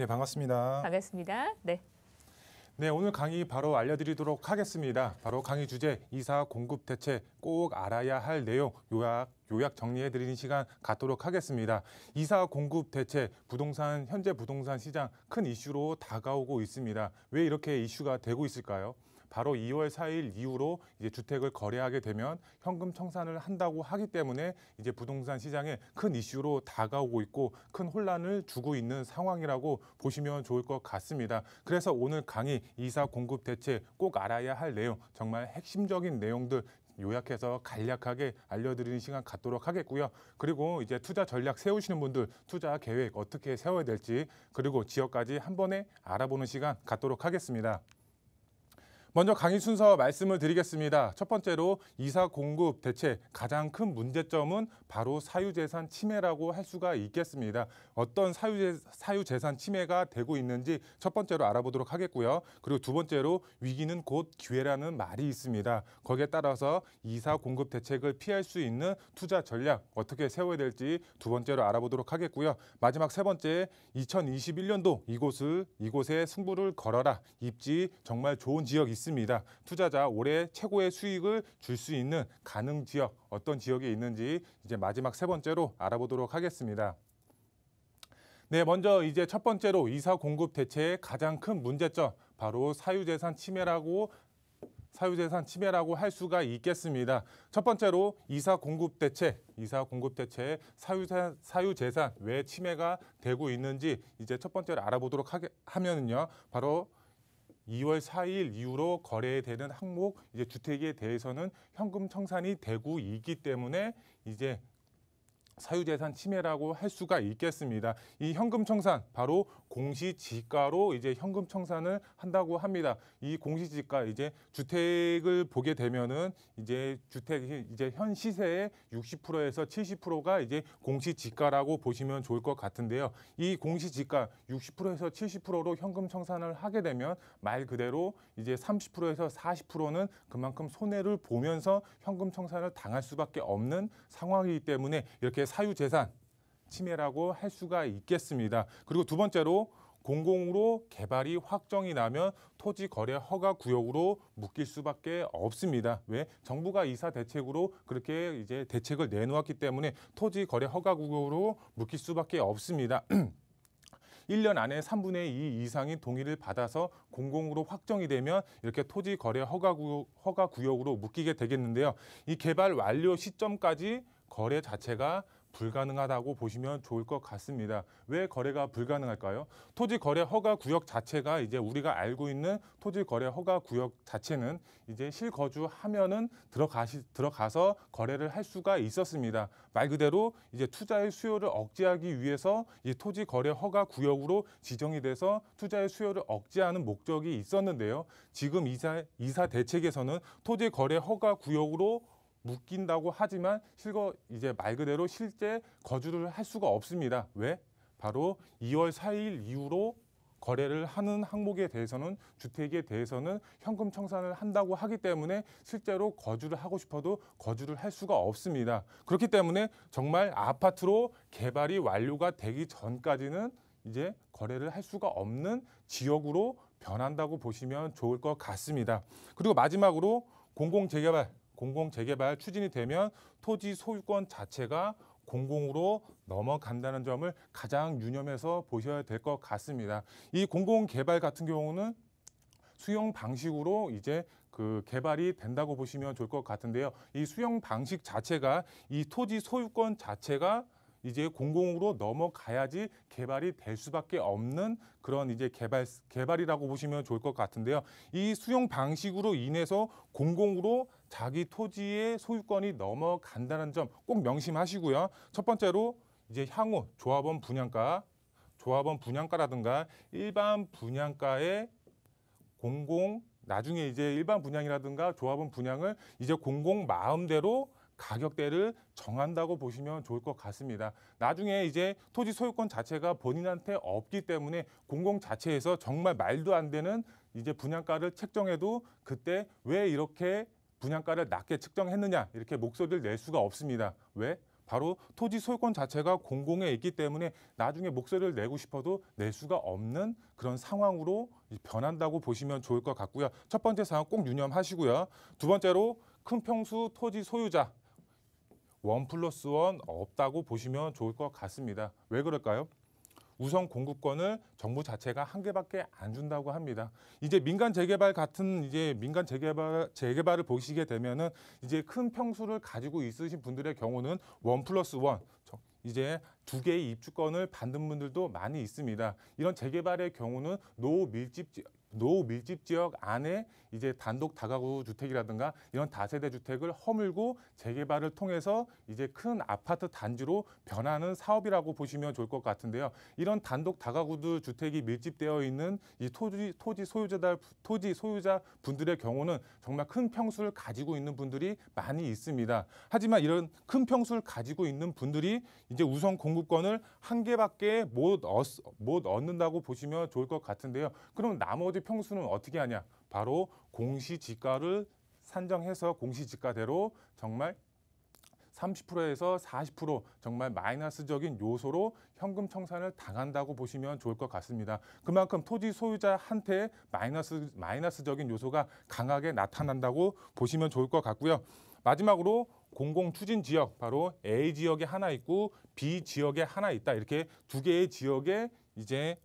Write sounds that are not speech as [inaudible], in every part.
네, 반갑습니다. 반갑습니다. 네. 네, 오늘 강의 바로 알려드리도록 하겠습니다. 바로 강의 주제 이사 공급 대책 꼭 알아야 할 내용 요약 요약 정리해 드리는 시간 갖도록 하겠습니다. 이사 공급 대책 부동산 현재 부동산 시장 큰 이슈로 다가오고 있습니다. 왜 이렇게 이슈가 되고 있을까요? 바로 2월 4일 이후로 이제 주택을 거래하게 되면 현금 청산을 한다고 하기 때문에 이제 부동산 시장에 큰 이슈로 다가오고 있고 큰 혼란을 주고 있는 상황이라고 보시면 좋을 것 같습니다. 그래서 오늘 강의 이사 공급 대책 꼭 알아야 할 내용 정말 핵심적인 내용들 요약해서 간략하게 알려드리는 시간 갖도록 하겠고요. 그리고 이제 투자 전략 세우시는 분들 투자 계획 어떻게 세워야 될지 그리고 지역까지 한 번에 알아보는 시간 갖도록 하겠습니다. 먼저 강의 순서 말씀을 드리겠습니다. 첫 번째로 이사 공급 대책 가장 큰 문제점은 바로 사유재산 침해라고 할 수가 있겠습니다. 어떤 사유재, 사유재산 침해가 되고 있는지 첫 번째로 알아보도록 하겠고요. 그리고 두 번째로 위기는 곧 기회라는 말이 있습니다. 거기에 따라서 이사 공급 대책을 피할 수 있는 투자 전략 어떻게 세워야 될지 두 번째로 알아보도록 하겠고요. 마지막 세 번째 2021년도 이곳을 이곳에 승부를 걸어라 입지 정말 좋은 지역 있습니다. 있습니다. 투자자 올해 최고의 수익을 줄 수 있는 가능 지역, 어떤 지역에 있는지 이제 마지막 세 번째로 알아보도록 하겠습니다. 네, 먼저 이제 첫 번째로 이사 공급 대체의 가장 큰 문제점, 바로 사유재산 침해라고 사유재산 침해라고 할 수가 있겠습니다. 첫 번째로 이사 공급 대체, 이사 공급 대체 사유재, 사유재산 왜 침해가 되고 있는지 이제 첫 번째로 알아보도록 하게, 하면은요. 바로 2월 4일 이후로 거래되는 항목 이제 주택에 대해서는 현금 청산이 되고 있기 때문에 이제 사유재산 침해라고 할 수가 있겠습니다. 이 현금 청산 바로 공시지가로 이제 현금 청산을 한다고 합니다. 이 공시지가 이제 주택을 보게 되면은 이제 주택이 이제 현 시세의 60%에서 70%가 이제 공시지가라고 보시면 좋을 것 같은데요. 이 공시지가 60%에서 70%로 현금 청산을 하게 되면 말 그대로 이제 30%에서 40%는 그만큼 손해를 보면서 현금 청산을 당할 수밖에 없는 상황이기 때문에 이렇게 사유재산 침해라고 할 수가 있겠습니다. 그리고 두 번째로 공공으로 개발이 확정이 나면 토지 거래 허가 구역으로 묶일 수밖에 없습니다. 왜? 정부가 이사 대책으로 그렇게 이제 대책을 내놓았기 때문에 토지 거래 허가 구역으로 묶일 수밖에 없습니다. 1년 [clears throat] 안에 3분의 2 이상이 동의를 받아서 공공으로 확정이 되면 이렇게 토지 거래 허가, 구, 허가 구역으로 묶이게 되겠는데요. 이 개발 완료 시점까지 거래 자체가 불가능하다고 보시면 좋을 것 같습니다. 왜 거래가 불가능할까요? 토지 거래 허가 구역 자체가 이제 우리가 알고 있는 토지 거래 허가 구역 자체는 이제 실거주 하면은 들어가시 들어가서 거래를 할 수가 있었습니다. 말 그대로 이제 투자의 수요를 억제하기 위해서 이 토지 거래 허가 구역으로 지정이 돼서 투자의 수요를 억제하는 목적이 있었는데요. 지금 이사 이사 대책에서는 토지 거래 허가 구역으로 묶인다고 하지만 실거 이제 말 그대로 실제 거주를 할 수가 없습니다. 왜? 바로 2월 4일 이후로 거래를 하는 항목에 대해서는 주택에 대해서는 현금 청산을 한다고 하기 때문에 실제로 거주를 하고 싶어도 거주를 할 수가 없습니다. 그렇기 때문에 정말 아파트로 개발이 완료가 되기 전까지는 이제 거래를 할 수가 없는 지역으로 변한다고 보시면 좋을 것 같습니다. 그리고 마지막으로 공공재개발 공공 재개발 추진이 되면 토지 소유권 자체가 공공으로 넘어간다는 점을 가장 유념해서 보셔야 될 것 같습니다. 이 공공 개발 같은 경우는 수용 방식으로 이제 그 개발이 된다고 보시면 좋을 것 같은데요. 이 수용 방식 자체가 이 토지 소유권 자체가 이제 공공으로 넘어가야지 개발이 될 수밖에 없는 그런 이제 개발 개발이라고 보시면 좋을 것 같은데요. 이 수용 방식으로 인해서 공공으로 자기 토지의 소유권이 넘어간다는 점 꼭 명심하시고요. 첫 번째로 이제 향후 조합원 분양가, 조합원 분양가라든가 일반 분양가의 공공 나중에 이제 일반 분양이라든가 조합원 분양을 이제 공공 마음대로 가격대를 정한다고 보시면 좋을 것 같습니다. 나중에 이제 토지 소유권 자체가 본인한테 없기 때문에 공공 자체에서 정말 말도 안 되는 이제 분양가를 책정해도 그때 왜 이렇게 분양가를 낮게 측정했느냐 이렇게 목소리를 낼 수가 없습니다. 왜? 바로 토지 소유권 자체가 공공에 있기 때문에 나중에 목소리를 내고 싶어도 낼 수가 없는 그런 상황으로 변한다고 보시면 좋을 것 같고요. 첫 번째 사항 꼭 유념하시고요. 두 번째로 큰 평수 토지 소유자 원 플러스 원 없다고 보시면 좋을 것 같습니다. 왜 그럴까요? 우선 공급권을 정부 자체가 한 개밖에 안 준다고 합니다. 이제 민간 재개발 같은 이제 민간 재개발 재개발을 보시게 되면은 이제 큰 평수를 가지고 있으신 분들의 경우는 원 플러스 원 이제 두 개의 입주권을 받는 분들도 많이 있습니다. 이런 재개발의 경우는 노 밀집 노 밀집 지역 안에 이제 단독 다가구 주택이라든가 이런 다세대 주택을 허물고 재개발을 통해서 이제 큰 아파트 단지로 변하는 사업이라고 보시면 좋을 것 같은데요. 이런 단독 다가구들 주택이 밀집되어 있는 이 토지 토지 소유자들 토지 소유자 분들의 경우는 정말 큰 평수를 가지고 있는 분들이 많이 있습니다. 하지만 이런 큰 평수를 가지고 있는 분들이 이제 우선 공급권을 한 개밖에 못, 얻, 못 얻는다고 보시면 좋을 것 같은데요. 그럼 나머지 나머지 평수는 어떻게 하냐? 바로 공시지가를 산정해서 공시지가대로 정말 30%에서 40% 정말 마이너스적인 요소로 현금 청산을 당한다고 보시면 좋을 것 같습니다. 그만큼 토지 소유자한테 마이너스, 마이너스적인 요소가 강하게 나타난다고 보시면 좋을 것 같고요. 마지막으로 공공추진지역, 바로 A지역에 하나 있고 B지역에 하나 있다. 이렇게 두 개의 지역에 이제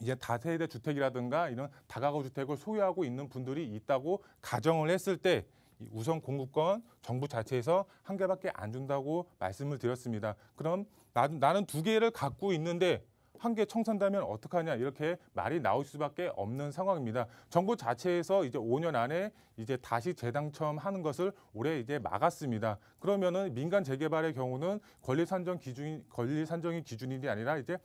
이제 다세대 주택이라든가 이런 다가구 주택을 소유하고 있는 분들이 있다고 가정을 했을 때 우선 공급권 정부 자체에서 한 개밖에 안 준다고 말씀을 드렸습니다. 그럼 나, 나는 두 개를 갖고 있는데 한 개청산다면 어떡하냐 이렇게 말이 나올 수밖에 없는 상황입니다. 정부 자체에서 이제 5년 안에 이제 다시 재당첨하는 것을 올해 이제 막았습니다. 그러면은 민간 재개발의 경우는 권리 산정 기준 권리 산정이 기준이 아니라 이제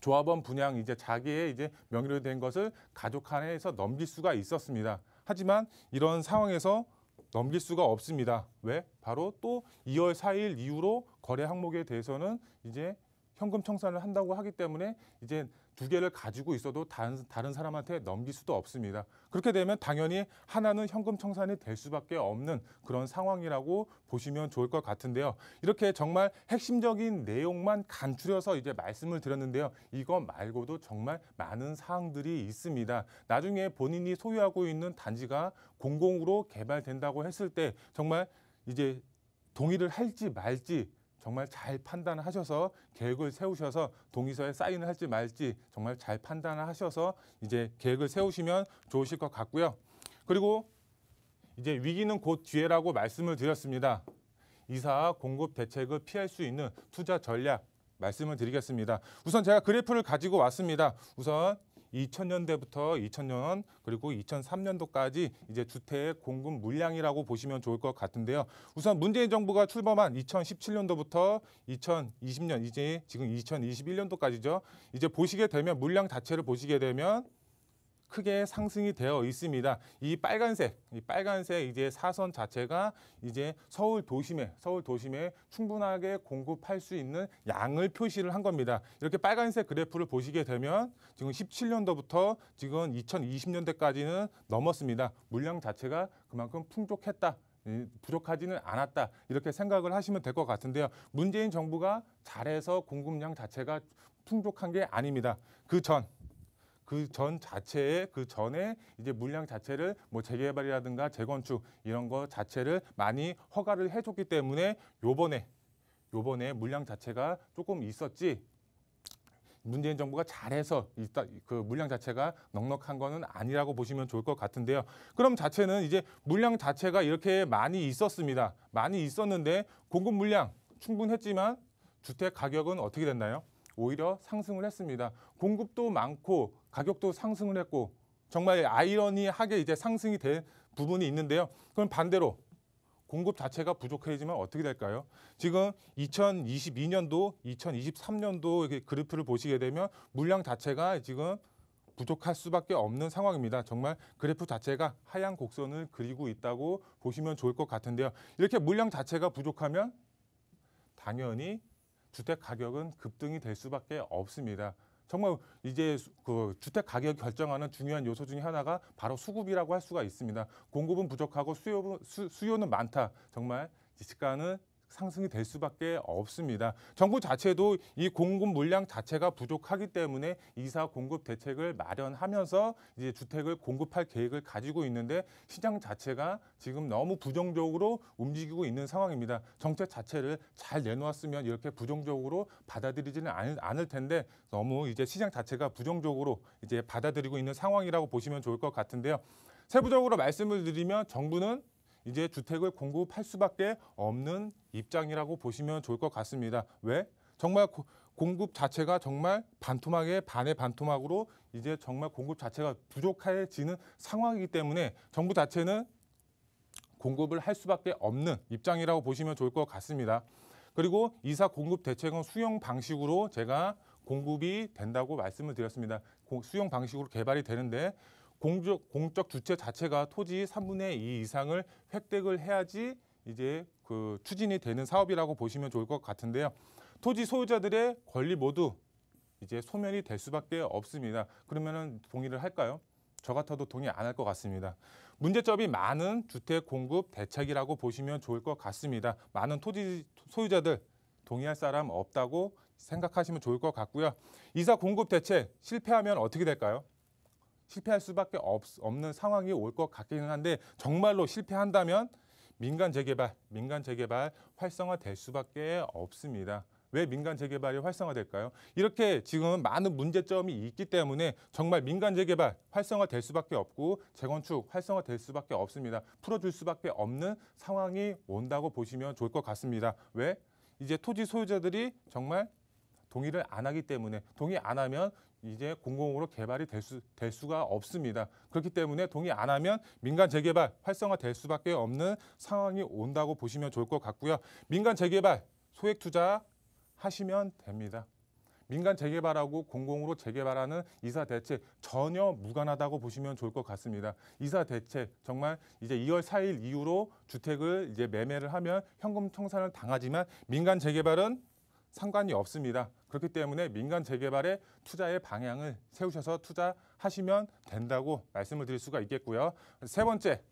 조합원 분양 이제 자기의 이제 명의로 된 것을 가족 한에서 해 넘길 수가 있었습니다. 하지만 이런 상황에서 넘길 수가 없습니다. 왜? 바로 또 2월 4일 이후로 거래 항목에 대해서는 이제 현금 청산을 한다고 하기 때문에 이제 두 개를 가지고 있어도 다른, 다른 사람한테 넘길 수도 없습니다. 그렇게 되면 당연히 하나는 현금 청산이 될 수밖에 없는 그런 상황이라고 보시면 좋을 것 같은데요. 이렇게 정말 핵심적인 내용만 간추려서 이제 말씀을 드렸는데요. 이거 말고도 정말 많은 사항들이 있습니다. 나중에 본인이 소유하고 있는 단지가 공공으로 개발된다고 했을 때 정말 이제 동의를 할지 말지 정말 잘 판단하셔서 계획을 세우셔서 동의서에 사인을 할지 말지 정말 잘 판단하셔서 이제 계획을 세우시면 좋으실 것 같고요. 그리고 이제 위기는 곧 뒤에라고 말씀을 드렸습니다. 이사 공급 대책을 피할 수 있는 투자 전략 말씀을 드리겠습니다. 우선 제가 그래프를 가지고 왔습니다. 우선 2000년대부터 2000년 그리고 2003년도까지 이제 주택 공급 물량이라고 보시면 좋을 것 같은데요. 우선 문재인 정부가 출범한 2017년도부터 2020년 이제 지금 2021년도까지죠. 이제 보시게 되면 물량 자체를 보시게 되면 크게 상승이 되어 있습니다. 이 빨간색, 이 빨간색 이제 사선 자체가 이제 서울 도심에, 서울 도심에 충분하게 공급할 수 있는 양을 표시를 한 겁니다. 이렇게 빨간색 그래프를 보시게 되면 지금 17년도부터 지금 2020년대까지는 넘었습니다. 물량 자체가 그만큼 풍족했다. 부족하지는 않았다 이렇게 생각을 하시면 될 것 같은데요. 문재인 정부가 잘해서 공급량 자체가 풍족한 게 아닙니다. 그전 그전 자체에 그 전에 이제 물량 자체를 뭐 재개발이라든가 재건축 이런 거 자체를 많이 허가를 해줬기 때문에 요번에 요번에 물량 자체가 조금 있었지 문재인 정부가 잘해서 있다, 그 물량 자체가 넉넉한 거는 아니라고 보시면 좋을 것 같은데요. 그럼 자체는 이제 물량 자체가 이렇게 많이 있었습니다. 많이 있었는데 공급 물량 충분했지만 주택 가격은 어떻게 됐나요? 오히려 상승을 했습니다. 공급도 많고 가격도 상승을 했고 정말 아이러니하게 이제 상승이 된 부분이 있는데요. 그럼 반대로 공급 자체가 부족해지면 어떻게 될까요? 지금 2022년도, 2023년도 이렇게 그래프를 보시게 되면 물량 자체가 지금 부족할 수밖에 없는 상황입니다. 정말 그래프 자체가 하향 곡선을 그리고 있다고 보시면 좋을 것 같은데요. 이렇게 물량 자체가 부족하면 당연히 주택 가격은 급등이 될 수밖에 없습니다. 정말 이제 그 주택 가격 결정하는 중요한 요소 중에 하나가 바로 수급이라고 할 수가 있습니다. 공급은 부족하고 수요, 수, 수요는 많다. 정말 지식가는 상승이 될 수밖에 없습니다. 정부 자체도 이 공급 물량 자체가 부족하기 때문에 이사 공급 대책을 마련하면서 이제 주택을 공급할 계획을 가지고 있는데 시장 자체가 지금 너무 부정적으로 움직이고 있는 상황입니다. 정책 자체를 잘 내놓았으면 이렇게 부정적으로 받아들이지는 않을 텐데 너무 이제 시장 자체가 부정적으로 이제 받아들이고 있는 상황이라고 보시면 좋을 것 같은데요. 세부적으로 말씀을 드리면 정부는 이제 주택을 공급할 수밖에 없는 입장이라고 보시면 좋을 것 같습니다. 왜? 정말 고, 공급 자체가 정말 반토막에 반의 반토막으로 이제 정말 공급 자체가 부족해지는 상황이기 때문에 정부 자체는 공급을 할 수밖에 없는 입장이라고 보시면 좋을 것 같습니다. 그리고 이사 공급 대책은 수용 방식으로 제가 공급이 된다고 말씀을 드렸습니다. 수용 방식으로 개발이 되는데 공적, 공적 주체 자체가 토지 3분의 2 이상을 획득을 해야지 이제 그 추진이 되는 사업이라고 보시면 좋을 것 같은데요. 토지 소유자들의 권리 모두 이제 소멸이 될 수밖에 없습니다. 그러면은 동의를 할까요? 저 같아도 동의 안 할 것 같습니다. 문제점이 많은 주택 공급 대책이라고 보시면 좋을 것 같습니다. 많은 토지 소유자들 동의할 사람 없다고 생각하시면 좋을 것 같고요. 이사 공급 대책 실패하면 어떻게 될까요? 실패할 수밖에 없, 없는 상황이 올 것 같기는 한데 정말로 실패한다면 민간 재개발, 민간 재개발 활성화될 수밖에 없습니다. 왜 민간 재개발이 활성화될까요? 이렇게 지금 많은 문제점이 있기 때문에 정말 민간 재개발 활성화될 수밖에 없고 재건축 활성화될 수밖에 없습니다. 풀어줄 수밖에 없는 상황이 온다고 보시면 좋을 것 같습니다. 왜? 이제 토지 소유자들이 정말 동의를 안 하기 때문에 동의 안 하면 이제 공공으로 개발이 될, 수, 될 수가 없습니다. 그렇기 때문에 동의 안 하면 민간 재개발 활성화될 수밖에 없는 상황이 온다고 보시면 좋을 것 같고요. 민간 재개발 소액 투자 하시면 됩니다. 민간 재개발하고 공공으로 재개발하는 이사 대책 전혀 무관하다고 보시면 좋을 것 같습니다. 이사 대책 정말 이제 2월 4일 이후로 주택을 이제 매매를 하면 현금 청산을 당하지만 민간 재개발은 상관이 없습니다. 그렇기 때문에 민간 재개발에 투자의 방향을 세우셔서 투자하시면 된다고 말씀을 드릴 수가 있겠고요. 세 번째,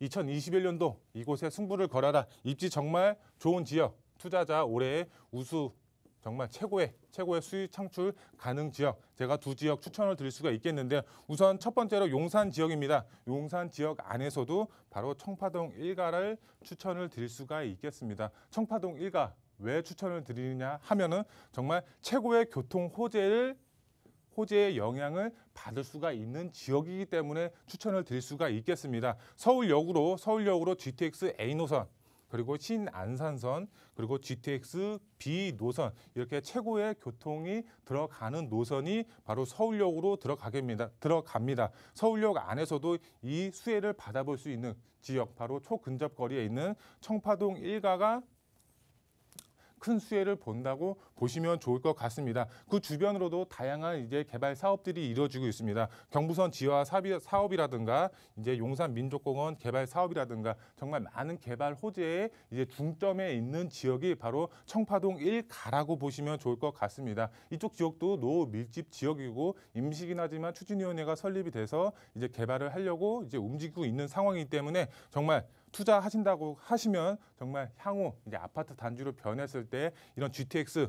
2021년도 이곳에 승부를 걸어라. 입지 정말 좋은 지역, 투자자 올해의 우수 정말 최고의 최고의 수익 창출 가능 지역 제가 두 지역 추천을 드릴 수가 있겠는데 우선 첫 번째로 용산 지역입니다. 용산 지역 안에서도 바로 청파동 일가를 추천을 드릴 수가 있겠습니다. 청파동 일가 왜 추천을 드리느냐 하면은 정말 최고의 교통 호재를 호재의 영향을 받을 수가 있는 지역이기 때문에 추천을 드릴 수가 있겠습니다. 서울역으로 서울역으로 GTX A 노선 그리고 신안산선 그리고 GTX B 노선 이렇게 최고의 교통이 들어가는 노선이 바로 서울역으로 들어가겠습니다. 들어갑니다. 서울역 안에서도 이 수혜를 받아볼 수 있는 지역 바로 초근접 거리에 있는 청파동 1가가 큰 수혜를 본다고 보시면 좋을 것 같습니다. 그 주변으로도 다양한 이제 개발 사업들이 이루어지고 있습니다. 경부선 지하 사업이라든가 이제 용산 민족공원 개발 사업이라든가 정말 많은 개발 호재의 이제 중점에 있는 지역이 바로 청파동 1가라고 보시면 좋을 것 같습니다. 이쪽 지역도 노 밀집 지역이고 임시긴 하지만 추진위원회가 설립이 돼서 이제 개발을 하려고 이제 움직이고 있는 상황이기 때문에 정말 투자하신다고 하시면 정말 향후 이제 아파트 단지로 변했을 때 이런 GTX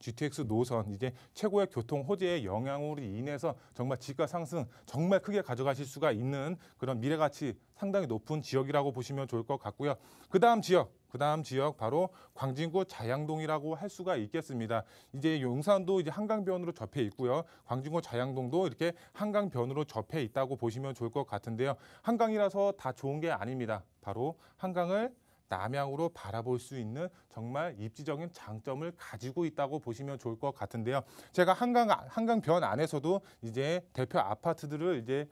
GTX 노선 이제 최고의 교통 호재의 영향으로 인해서 정말 지가 상승 정말 크게 가져가실 수가 있는 그런 미래 가치 상당히 높은 지역이라고 보시면 좋을 것 같고요. 그다음 지역 그 다음 지역 바로 광진구 자양동이라고 할 수가 있겠습니다. 이제 용산도 이제 한강변으로 접해 있고요. 광진구 자양동도 이렇게 한강변으로 접해 있다고 보시면 좋을 것 같은데요. 한강이라서 다 좋은 게 아닙니다. 바로 한강을 남향으로 바라볼 수 있는 정말 입지적인 장점을 가지고 있다고 보시면 좋을 것 같은데요. 제가 한강 한강 변 안에서도 이제 대표 아파트들을 이제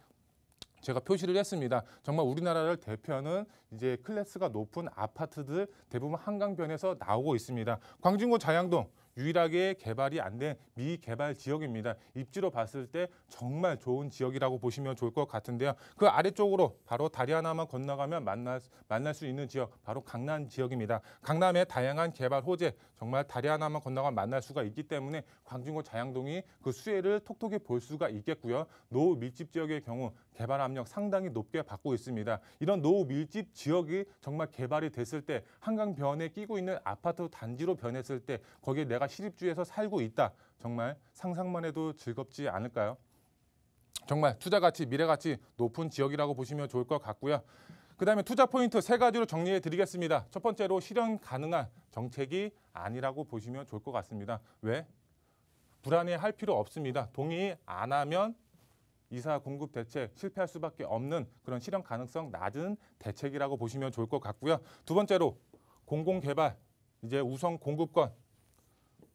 제가 표시를 했습니다. 정말 우리나라를 대표하는 이제 클래스가 높은 아파트들 대부분 한강변에서 나오고 있습니다. 광진구 자양동 유일하게 개발이 안 된 미개발 지역입니다. 입지로 봤을 때 정말 좋은 지역이라고 보시면 좋을 것 같은데요. 그 아래쪽으로 바로 다리 하나만 건너가면 만날, 만날 수 있는 지역, 바로 강남 지역입니다. 강남의 다양한 개발 호재, 정말 다리 하나만 건너가면 만날 수가 있기 때문에 광진구 자양동이 그 수혜를 톡톡히 볼 수가 있겠고요. 노 밀집 지역의 경우 개발 압력 상당히 높게 받고 있습니다. 이런 노후 밀집 지역이 정말 개발이 됐을 때 한강변에 끼고 있는 아파트 단지로 변했을 때 거기에 내가 시립주에서 살고 있다. 정말 상상만 해도 즐겁지 않을까요? 정말 투자 가치, 미래 가치 높은 지역이라고 보시면 좋을 것 같고요. 그다음에 투자 포인트 세 가지로 정리해 드리겠습니다. 첫 번째로 실현 가능한 정책이 아니라고 보시면 좋을 것 같습니다. 왜? 불안해할 필요 없습니다. 동의 안 하면 이사 공급 대책 실패할 수밖에 없는 그런 실현 가능성 낮은 대책이라고 보시면 좋을 것 같고요. 두 번째로 공공개발 이제 우선 공급권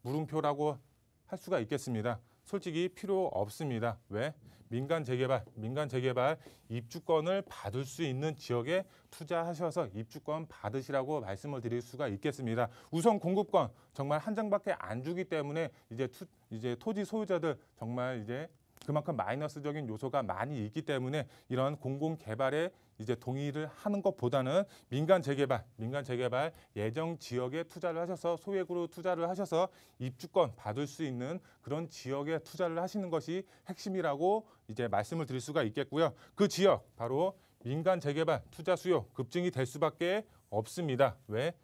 물음표라고 할 수가 있겠습니다. 솔직히 필요 없습니다. 왜? 민간 재개발, 민간 재개발 입주권을 받을 수 있는 지역에 투자하셔서 입주권 받으시라고 말씀을 드릴 수가 있겠습니다. 우선 공급권 정말 한 장밖에 안 주기 때문에 이제 투, 이제 토지 소유자들 정말 이제 그만큼 마이너스적인 요소가 많이 있기 때문에 이런 공공 개발에 이제 동의를 하는 것보다는 민간 재개발, 민간 재개발 예정 지역에 투자를 하셔서 소액으로 투자를 하셔서 입주권 받을 수 있는 그런 지역에 투자를 하시는 것이 핵심이라고 이제 말씀을 드릴 수가 있겠고요. 그 지역 바로 민간 재개발 투자 수요 급증이 될 수밖에 없습니다. 왜?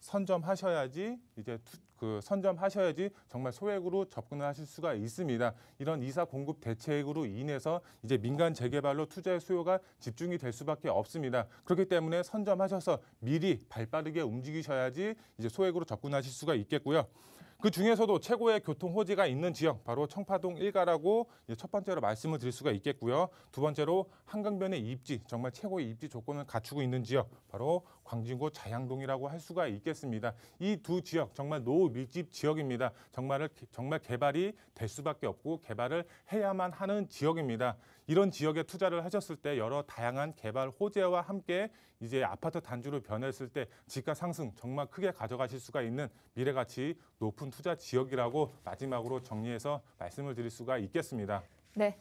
선점하셔야지 이제 투, 자그 선점하셔야지 정말 소액으로 접근을 하실 수가 있습니다. 이런 이사 공급 대책으로 인해서 이제 민간 재개발로 투자의 수요가 집중이 될 수밖에 없습니다. 그렇기 때문에 선점하셔서 미리 발빠르게 움직이셔야지 이제 소액으로 접근하실 수가 있겠고요. 그 중에서도 최고의 교통 호지가 있는 지역 바로 청파동 일가라고 첫 번째로 말씀을 드릴 수가 있겠고요. 두 번째로 한강변의 입지 정말 최고의 입지 조건을 갖추고 있는 지역 바로 광진구 자양동이라고 할 수가 있겠습니다. 이 두 지역 정말 노후 밀집 지역입니다. 정말 정말 개발이 될 수밖에 없고 개발을 해야만 하는 지역입니다. 이런 지역에 투자를 하셨을 때 여러 다양한 개발 호재와 함께 이제 아파트 단주로 변했을 때 집가 상승 정말 크게 가져가실 수가 있는 미래 가치 높은 투자 지역이라고 마지막으로 정리해서 말씀을 드릴 수가 있겠습니다. 네,